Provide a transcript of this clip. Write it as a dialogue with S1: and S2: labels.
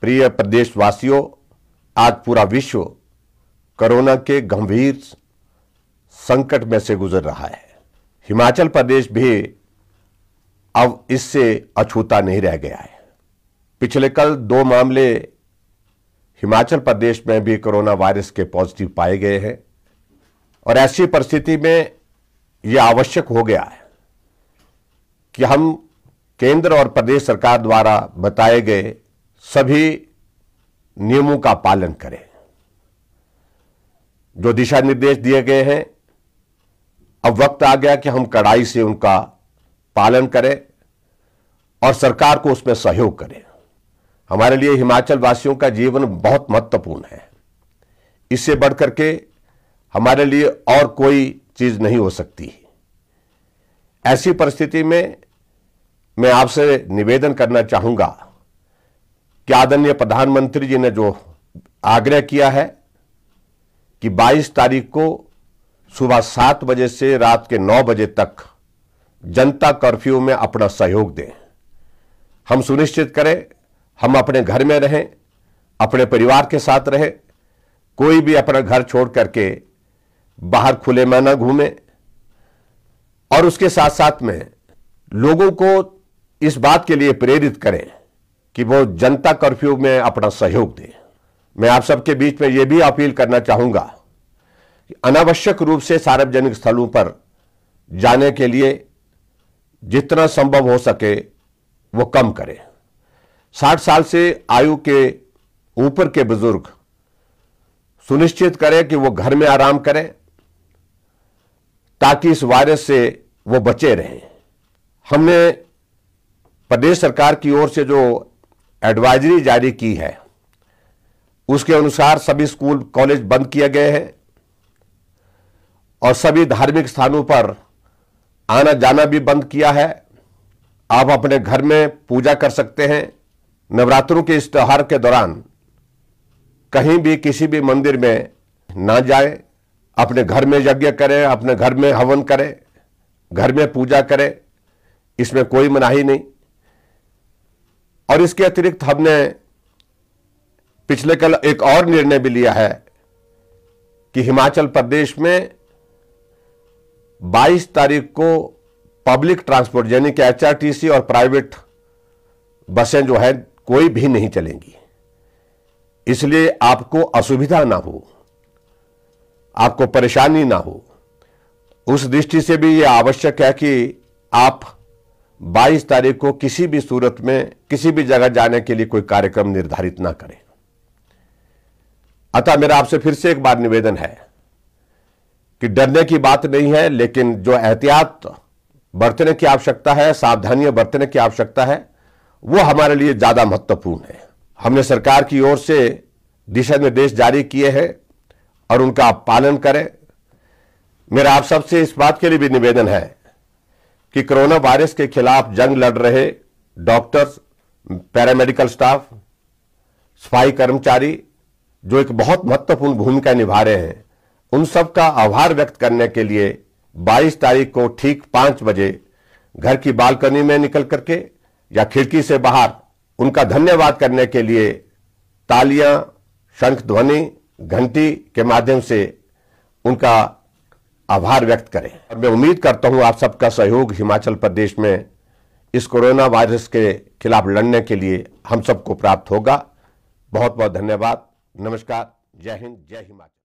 S1: प्रिय प्रदेशवासियों आज पूरा विश्व कोरोना के गंभीर संकट में से गुजर रहा है हिमाचल प्रदेश भी अब इससे अछूता नहीं रह गया है पिछले कल दो मामले हिमाचल प्रदेश में भी कोरोना वायरस के पॉजिटिव पाए गए हैं और ऐसी परिस्थिति में यह आवश्यक हो गया है कि हम केंद्र और प्रदेश सरकार द्वारा बताए गए सभी नियमों का पालन करें जो दिशा निर्देश दिए गए हैं अब वक्त आ गया कि हम कड़ाई से उनका पालन करें और सरकार को उसमें सहयोग करें हमारे लिए हिमाचल वासियों का जीवन बहुत महत्वपूर्ण है इससे बढ़ करके हमारे लिए और कोई चीज़ नहीं हो सकती ऐसी परिस्थिति में मैं आपसे निवेदन करना चाहूंगा कि आदरणीय प्रधानमंत्री जी ने जो आग्रह किया है कि 22 तारीख को सुबह सात बजे से रात के नौ बजे तक जनता कर्फ्यू में अपना सहयोग दें हम सुनिश्चित करें हम अपने घर में रहें अपने परिवार के साथ रहें कोई भी अपना घर छोड़ करके बाहर खुले में न घूमे और उसके साथ साथ में लोगों को इस बात के लिए प्रेरित करें कि वो जनता कर्फ्यू में अपना सहयोग दे मैं आप सबके बीच में ये भी अपील करना चाहूंगा कि अनावश्यक रूप से सार्वजनिक स्थलों पर जाने के लिए जितना संभव हो सके वो कम करें साठ साल से आयु के ऊपर के बुजुर्ग सुनिश्चित करें कि वो घर में आराम करें ताकि इस वायरस से वो बचे रहें हमने प्रदेश सरकार की ओर से जो एडवाइजरी जारी की है उसके अनुसार सभी स्कूल कॉलेज बंद किए गए हैं और सभी धार्मिक स्थानों पर आना जाना भी बंद किया है आप अपने घर में पूजा कर सकते हैं नवरात्रों के इस त्यौहार के दौरान कहीं भी किसी भी मंदिर में ना जाए अपने घर में यज्ञ करें अपने घर में हवन करें घर में पूजा करें इसमें कोई मनाही नहीं और इसके अतिरिक्त हमने पिछले कल एक और निर्णय भी लिया है कि हिमाचल प्रदेश में 22 तारीख को पब्लिक ट्रांसपोर्ट यानी कि एचआरटीसी और प्राइवेट बसें जो है कोई भी नहीं चलेंगी इसलिए आपको असुविधा ना हो आपको परेशानी ना हो उस दृष्टि से भी यह आवश्यक है कि आप बाईस तारीख को किसी भी सूरत में किसी भी जगह जाने के लिए कोई कार्यक्रम निर्धारित ना करें अतः मेरा आपसे फिर से एक बार निवेदन है कि डरने की बात नहीं है लेकिन जो एहतियात बरतने की आवश्यकता है सावधानियां बरतने की आवश्यकता है वो हमारे लिए ज़्यादा महत्वपूर्ण है हमने सरकार की ओर से दिशा निर्देश जारी किए हैं और उनका पालन करें मेरा आप सबसे इस बात के लिए भी निवेदन है कि कोरोना वायरस के खिलाफ जंग लड़ रहे डॉक्टर्स पैरामेडिकल स्टाफ सफाई कर्मचारी जो एक बहुत महत्वपूर्ण भूमिका निभा रहे हैं उन सब का आभार व्यक्त करने के लिए 22 तारीख को ठीक पांच बजे घर की बालकनी में निकल करके या खिड़की से बाहर उनका धन्यवाद करने के लिए तालियां शंख ध्वनि घंटी के माध्यम से उनका आभार व्यक्त करें और मैं उम्मीद करता हूं आप सबका सहयोग हिमाचल प्रदेश में इस कोरोना वायरस के खिलाफ लड़ने के लिए हम सबको प्राप्त होगा बहुत बहुत धन्यवाद नमस्कार जय हिंद जय हिमाचल